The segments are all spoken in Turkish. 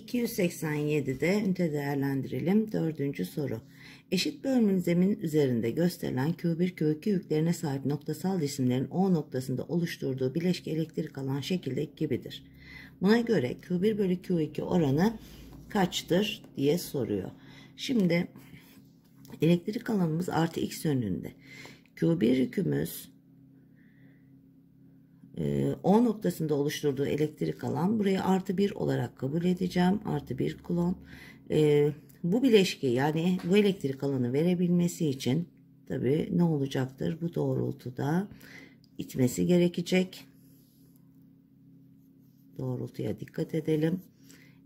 287'de ünite değerlendirelim. Dördüncü soru. Eşit bölümün zemin üzerinde gösterilen Q1, Q2 yüklerine sahip noktasal cisimlerin O noktasında oluşturduğu bileşke elektrik alan şekilde gibidir. Buna göre Q1 bölü Q2 oranı kaçtır diye soruyor. Şimdi elektrik alanımız artı x yönünde. Q1 yükümüz ee, o noktasında oluşturduğu elektrik alan burayı artı bir olarak kabul edeceğim. Artı bir kulon. Ee, bu bileşki yani bu elektrik alanı verebilmesi için tabi ne olacaktır? Bu doğrultuda itmesi gerekecek. Doğrultuya dikkat edelim.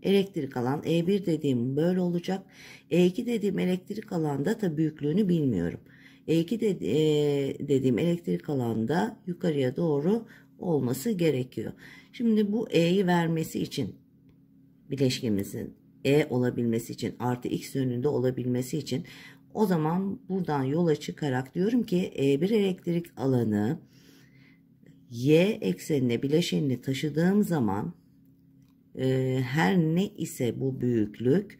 Elektrik alan E1 dediğim böyle olacak. E2 dediğim elektrik alanda tabi büyüklüğünü bilmiyorum. E2 de, e, dediğim elektrik alanda yukarıya doğru olması gerekiyor. Şimdi bu e'yi vermesi için bileşkemizin e olabilmesi için artı x yönünde olabilmesi için o zaman buradan yola çıkarak diyorum ki E1 elektrik alanı y eksenine bileşenini taşıdığım zaman e, her ne ise bu büyüklük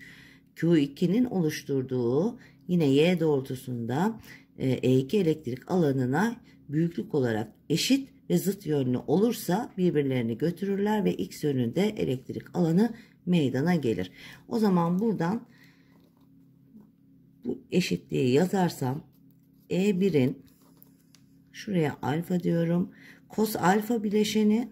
Q2'nin oluşturduğu yine y doğrultusunda e, E2 elektrik alanına büyüklük olarak eşit ve zıt yönlü olursa birbirlerini götürürler ve x yönünde elektrik alanı meydana gelir. O zaman buradan bu eşitliği yazarsam E1'in şuraya alfa diyorum. Kos alfa bileşeni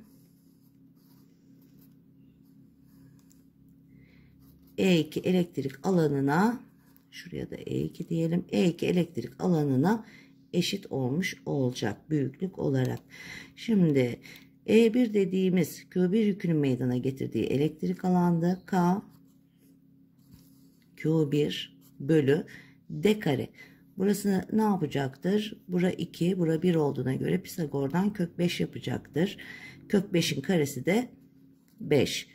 E2 elektrik alanına şuraya da E2 diyelim. E2 elektrik alanına eşit olmuş olacak büyüklük olarak. Şimdi E1 dediğimiz Q1 yükünün meydana getirdiği elektrik alanda K Q1 bölü D kare. Burası ne yapacaktır? Bura 2, bura 1 olduğuna göre Pisagor'dan kök 5 yapacaktır. Kök 5'in karesi de 5.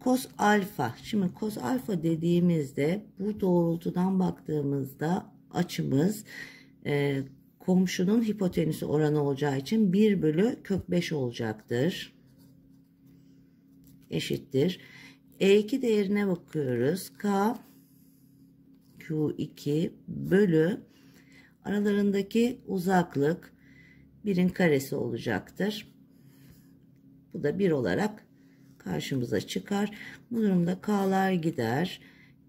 Kos alfa. Şimdi kos alfa dediğimizde bu doğrultudan baktığımızda açımız e, komşunun hipotenüsü oranı olacağı için 1 bölü kök 5 olacaktır. Eşittir. E2 değerine bakıyoruz. K Q2 bölü aralarındaki uzaklık 1'in karesi olacaktır. Bu da 1 olarak karşımıza çıkar. Bu durumda K'lar gider.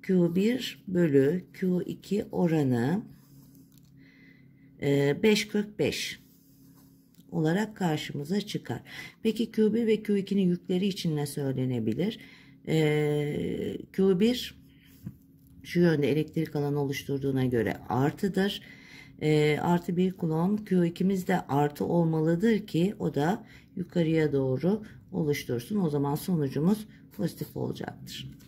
Q1 bölü Q2 oranı 5.45 e, olarak karşımıza çıkar. Peki Q1 ve Q2'nin yükleri için ne söylenebilir? E, Q1 şu yönde elektrik alanı oluşturduğuna göre artıdır. E, artı bir kulon Q2'miz de artı olmalıdır ki o da yukarıya doğru oluştursun. O zaman sonucumuz pozitif olacaktır.